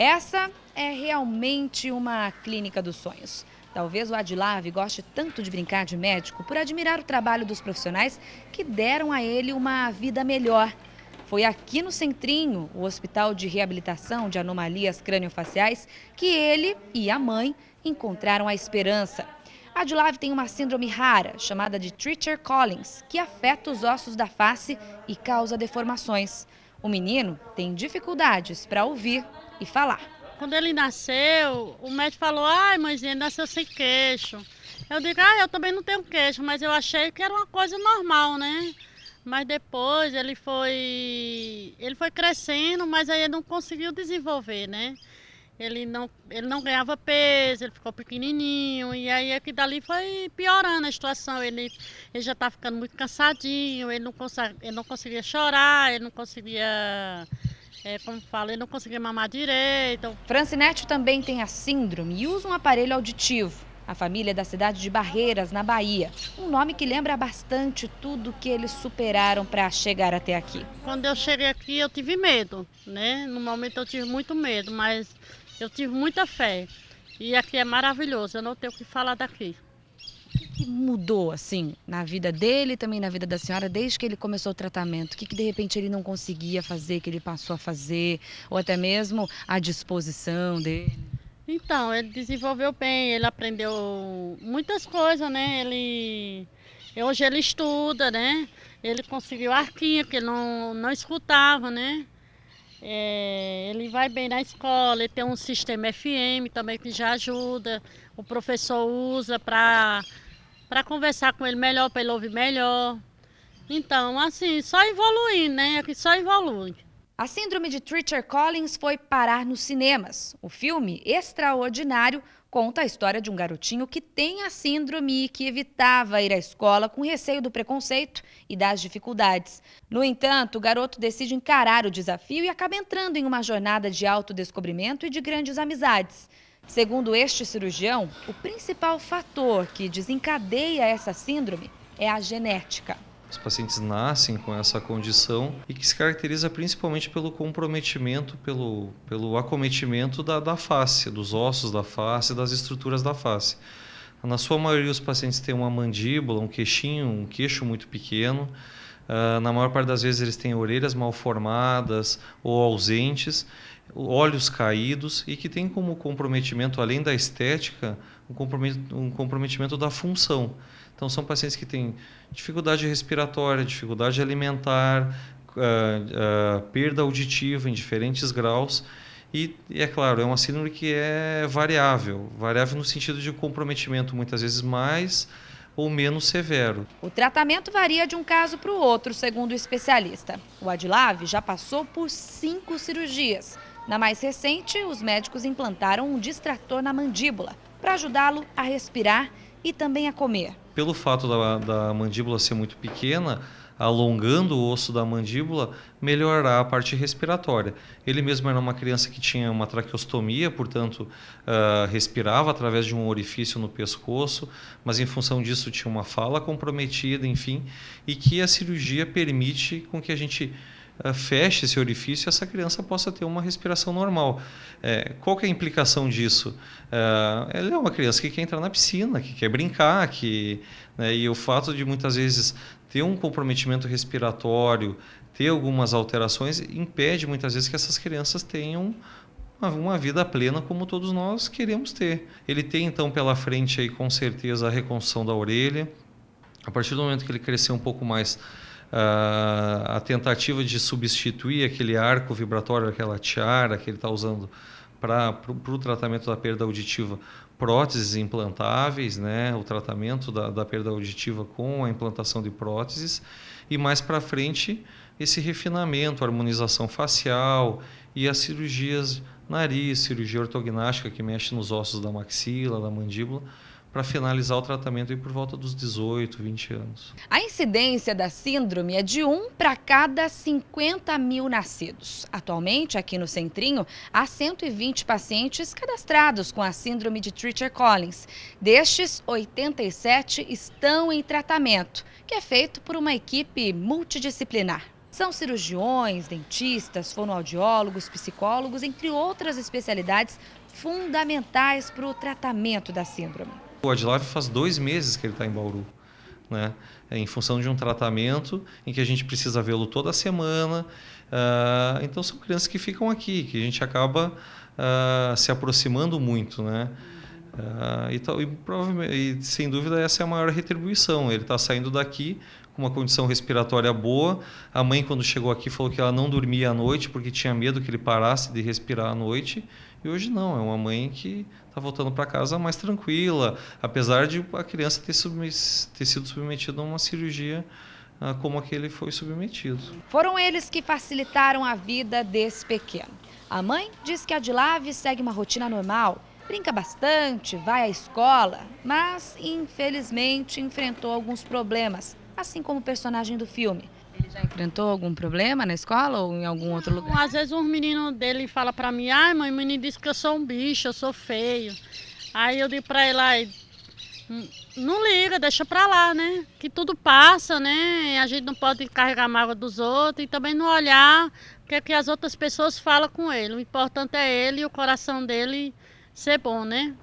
Essa é realmente uma clínica dos sonhos. Talvez o Adilave goste tanto de brincar de médico por admirar o trabalho dos profissionais que deram a ele uma vida melhor. Foi aqui no Centrinho, o Hospital de Reabilitação de Anomalias Crâniofaciais, que ele e a mãe encontraram a esperança. Adilave tem uma síndrome rara, chamada de Treacher Collins, que afeta os ossos da face e causa deformações. O menino tem dificuldades para ouvir e falar. Quando ele nasceu, o médico falou: ai, mãezinha, ele nasceu sem queixo. Eu digo: ah, eu também não tenho queixo, mas eu achei que era uma coisa normal, né? Mas depois ele foi, ele foi crescendo, mas aí ele não conseguiu desenvolver, né? ele não, ele não ganhava peso, ele ficou pequenininho, e aí aqui é dali foi piorando a situação. Ele, ele já estava tá ficando muito cansadinho, ele não, consa ele não conseguia chorar, ele não conseguia é, como falei, não conseguia mamar direito. Francinete também tem a síndrome e usa um aparelho auditivo. A família é da cidade de Barreiras, na Bahia. Um nome que lembra bastante tudo que eles superaram para chegar até aqui. Quando eu cheguei aqui, eu tive medo, né? No momento eu tive muito medo, mas eu tive muita fé. E aqui é maravilhoso, eu não tenho o que falar daqui que mudou, assim, na vida dele também na vida da senhora, desde que ele começou o tratamento? O que, que de repente ele não conseguia fazer, que ele passou a fazer? Ou até mesmo a disposição dele? Então, ele desenvolveu bem, ele aprendeu muitas coisas, né? Ele hoje ele estuda, né? Ele conseguiu arquinha, que não, não escutava, né? É, ele vai bem na escola, ele tem um sistema FM também que já ajuda, o professor usa para para conversar com ele melhor, para ele ouvir melhor. Então, assim, só evoluindo, né? é que só evolui. A Síndrome de Treacher Collins foi parar nos cinemas. O filme extraordinário conta a história de um garotinho que tem a síndrome e que evitava ir à escola com receio do preconceito e das dificuldades. No entanto, o garoto decide encarar o desafio e acaba entrando em uma jornada de autodescobrimento e de grandes amizades. Segundo este cirurgião, o principal fator que desencadeia essa síndrome é a genética. Os pacientes nascem com essa condição e que se caracteriza principalmente pelo comprometimento, pelo, pelo acometimento da, da face, dos ossos da face, das estruturas da face. Na sua maioria, os pacientes têm uma mandíbula, um queixinho, um queixo muito pequeno. Uh, na maior parte das vezes eles têm orelhas mal formadas ou ausentes, olhos caídos e que tem como comprometimento, além da estética, um comprometimento, um comprometimento da função. Então são pacientes que têm dificuldade respiratória, dificuldade alimentar, uh, uh, perda auditiva em diferentes graus. E, é claro, é uma síndrome que é variável, variável no sentido de comprometimento muitas vezes mais ou menos severo. O tratamento varia de um caso para o outro, segundo o especialista. O Adilave já passou por cinco cirurgias. Na mais recente, os médicos implantaram um distrator na mandíbula para ajudá-lo a respirar e também a comer. Pelo fato da, da mandíbula ser muito pequena, alongando o osso da mandíbula, melhorar a parte respiratória. Ele mesmo era uma criança que tinha uma traqueostomia, portanto, uh, respirava através de um orifício no pescoço, mas em função disso tinha uma fala comprometida, enfim, e que a cirurgia permite com que a gente eh, feche esse orifício e essa criança possa ter uma respiração normal. É, qual é a implicação disso? É, ela é uma criança que quer entrar na piscina, que quer brincar, que, né, e o fato de muitas vezes ter um comprometimento respiratório, ter algumas alterações, impede muitas vezes que essas crianças tenham uma vida plena como todos nós queremos ter. Ele tem então pela frente aí com certeza a reconstrução da orelha. A partir do momento que ele crescer um pouco mais, a tentativa de substituir aquele arco vibratório, aquela tiara que ele está usando para o tratamento da perda auditiva, próteses implantáveis, né? o tratamento da, da perda auditiva com a implantação de próteses, e mais para frente esse refinamento, harmonização facial e as cirurgias nariz, cirurgia ortognástica que mexe nos ossos da maxila, da mandíbula, para finalizar o tratamento por volta dos 18, 20 anos. A incidência da síndrome é de 1 para cada 50 mil nascidos. Atualmente, aqui no Centrinho, há 120 pacientes cadastrados com a síndrome de Treacher-Collins. Destes, 87 estão em tratamento, que é feito por uma equipe multidisciplinar. São cirurgiões, dentistas, fonoaudiólogos, psicólogos, entre outras especialidades fundamentais para o tratamento da síndrome. O Adilávio faz dois meses que ele está em Bauru. Né? Em função de um tratamento em que a gente precisa vê-lo toda semana. Uh, então são crianças que ficam aqui, que a gente acaba uh, se aproximando muito, né? Uh, e, tal, e, e, sem dúvida essa é a maior retribuição. Ele está saindo daqui com uma condição respiratória boa. A mãe, quando chegou aqui, falou que ela não dormia à noite porque tinha medo que ele parasse de respirar à noite. E hoje não, é uma mãe que está voltando para casa mais tranquila, apesar de a criança ter, ter sido submetida a uma cirurgia ah, como aquele foi submetido. Foram eles que facilitaram a vida desse pequeno. A mãe diz que a Adilave segue uma rotina normal, brinca bastante, vai à escola, mas infelizmente enfrentou alguns problemas, assim como o personagem do filme já né? enfrentou algum problema na escola ou em algum outro lugar? Às vezes um menino dele fala pra mim, ai mãe, o menino disse que eu sou um bicho, eu sou feio. Aí eu digo pra ele, ai, não liga, deixa pra lá, né? Que tudo passa, né? A gente não pode carregar a mágoa dos outros e também não olhar o que, é que as outras pessoas falam com ele. O importante é ele e o coração dele ser bom, né?